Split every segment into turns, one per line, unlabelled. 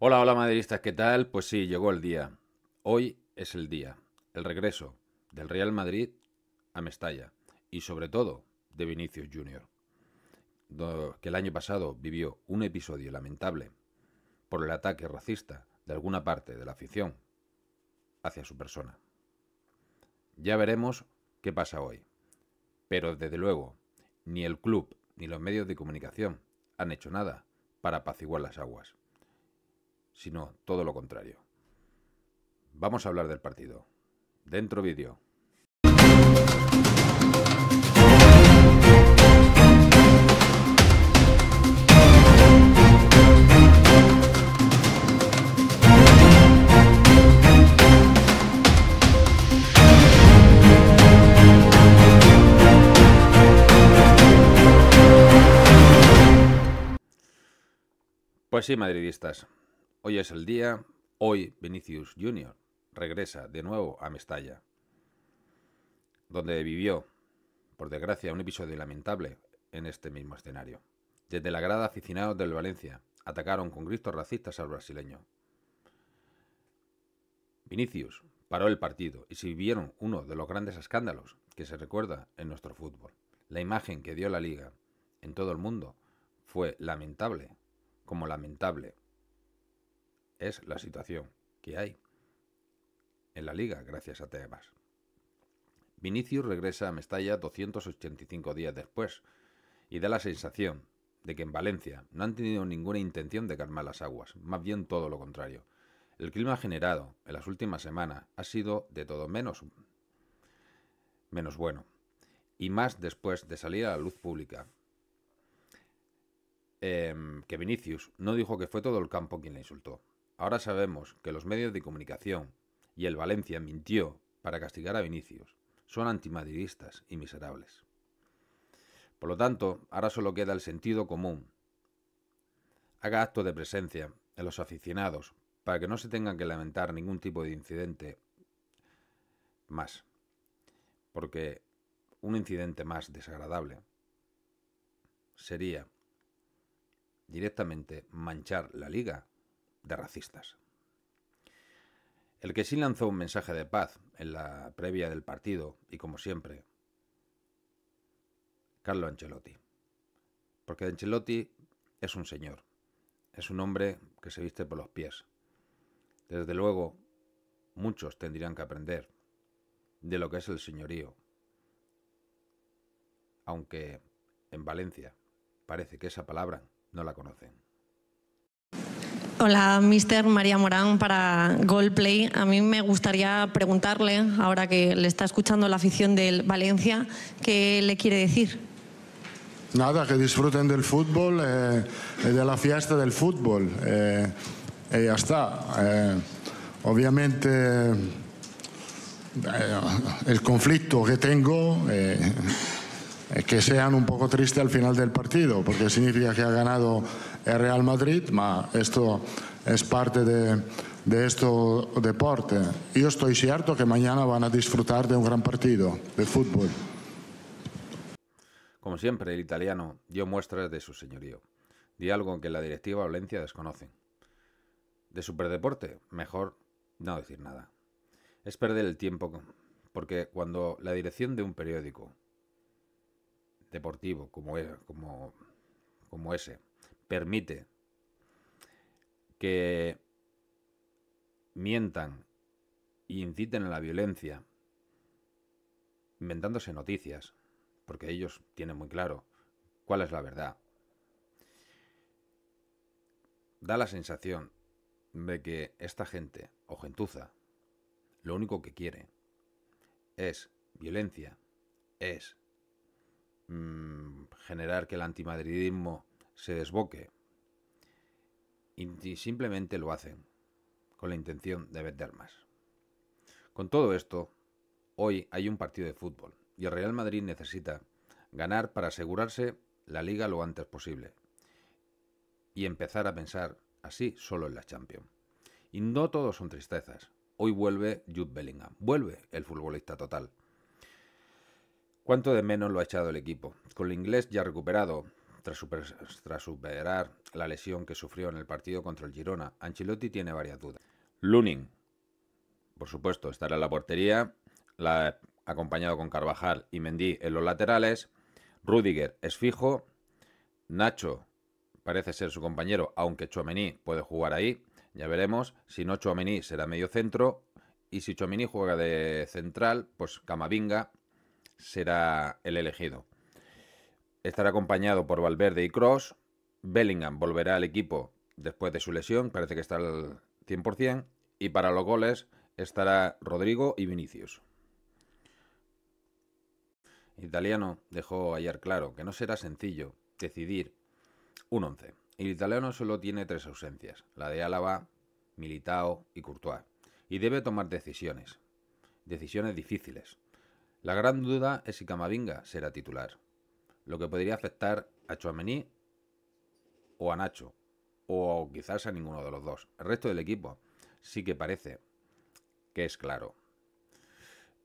Hola, hola madridistas, ¿qué tal? Pues sí, llegó el día. Hoy es el día, el regreso del Real Madrid a Mestalla y sobre todo de Vinicius Jr., que el año pasado vivió un episodio lamentable por el ataque racista de alguna parte de la afición hacia su persona. Ya veremos qué pasa hoy, pero desde luego ni el club ni los medios de comunicación han hecho nada para apaciguar las aguas sino todo lo contrario. Vamos a hablar del partido. Dentro vídeo. Pues sí, madridistas. Hoy es el día, hoy Vinicius Jr. regresa de nuevo a Mestalla, donde vivió, por desgracia, un episodio lamentable en este mismo escenario. Desde la grada aficionados del Valencia atacaron con gritos racistas al brasileño. Vinicius paró el partido y se vivieron uno de los grandes escándalos que se recuerda en nuestro fútbol. La imagen que dio la liga en todo el mundo fue lamentable, como lamentable es la situación que hay en la liga gracias a Temas. Vinicius regresa a Mestalla 285 días después y da la sensación de que en Valencia no han tenido ninguna intención de calmar las aguas, más bien todo lo contrario. El clima generado en las últimas semanas ha sido de todo menos, menos bueno, y más después de salir a la luz pública. Em, que Vinicius no dijo que fue todo el campo quien le insultó. Ahora sabemos que los medios de comunicación y el Valencia mintió para castigar a Vinicius. Son antimadridistas y miserables. Por lo tanto, ahora solo queda el sentido común. Haga acto de presencia en los aficionados para que no se tengan que lamentar ningún tipo de incidente más. Porque un incidente más desagradable sería directamente manchar la liga de racistas. El que sí lanzó un mensaje de paz en la previa del partido, y como siempre, Carlo Ancelotti. Porque Ancelotti es un señor, es un hombre que se viste por los pies. Desde luego, muchos tendrían que aprender de lo que es el señorío. Aunque en Valencia parece que esa palabra no la conocen. Hola, Mr. María Morán para Goldplay. A mí me gustaría preguntarle, ahora que le está escuchando la afición del Valencia, ¿qué le quiere decir? Nada, que disfruten del fútbol, eh, eh, de la fiesta del fútbol. y eh, ya está. obviamente, el conflicto que tengo que sean un poco tristes al final del partido, porque significa que ha ganado el Real Madrid, ma esto es parte de, de este deporte. Yo estoy cierto que mañana van a disfrutar de un gran partido de fútbol. Como siempre, el italiano dio muestras de su señorío, algo que la directiva Valencia desconocen. De superdeporte, mejor no decir nada. Es perder el tiempo, porque cuando la dirección de un periódico deportivo como, e, como, como ese permite que mientan e inciten a la violencia inventándose noticias, porque ellos tienen muy claro cuál es la verdad. Da la sensación de que esta gente o gentuza lo único que quiere es violencia, es mm, generar que el antimadridismo se desboque. Y simplemente lo hacen con la intención de vender más. Con todo esto, hoy hay un partido de fútbol y el Real Madrid necesita ganar para asegurarse la liga lo antes posible y empezar a pensar así solo en la Champions. Y no todo son tristezas. Hoy vuelve Jude Bellingham, vuelve el futbolista total. Cuánto de menos lo ha echado el equipo. Con el inglés ya recuperado, tras, superar la lesión que sufrió en el partido contra el Girona, Ancelotti tiene varias dudas. Lunin, por supuesto, estará en la portería, la, acompañado con Carvajal y Mendy en los laterales. Rudiger es fijo. Nacho parece ser su compañero, aunque Chomení puede jugar ahí. Ya veremos. Si no, Chomení será medio centro. Y si Chomení juega de central, pues Camavinga será el elegido estará acompañado por Valverde y Cross. Bellingham volverá al equipo después de su lesión, parece que está al 100%. Y para los goles estará Rodrigo y Vinicius. Italiano dejó ayer claro que no será sencillo decidir un 11. El italiano solo tiene tres ausencias, la de Álava, Militao y Courtois, y debe tomar decisiones, decisiones difíciles. La gran duda es si Camavinga será titular lo que podría afectar a Chouameni o a Nacho, o quizás a ninguno de los dos. El resto del equipo sí que parece que es claro.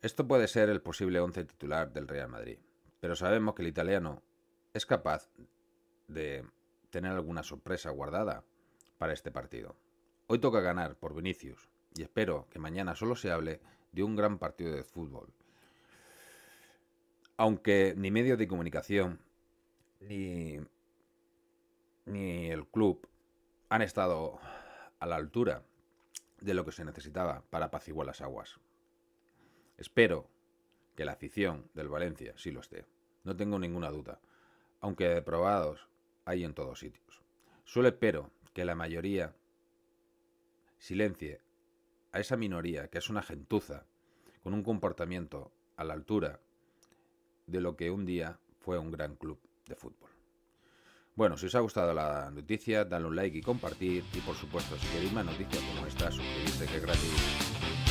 Esto puede ser el posible once titular del Real Madrid, pero sabemos que el italiano es capaz de tener alguna sorpresa guardada para este partido. Hoy toca ganar por Vinicius y espero que mañana solo se hable de un gran partido de fútbol aunque ni medios de comunicación ni, el club han estado a la altura de lo que se necesitaba para apaciguar las aguas. Espero que la afición del Valencia sí lo esté. No tengo ninguna duda, aunque probados hay en todos sitios. Solo espero que la mayoría silencie a esa minoría que es una gentuza con un comportamiento a la altura de lo que un día fue un gran club de fútbol. Bueno, si os ha gustado la noticia, dale un like y compartir. Y por supuesto, si queréis más noticias como esta, suscribirte que es gratis.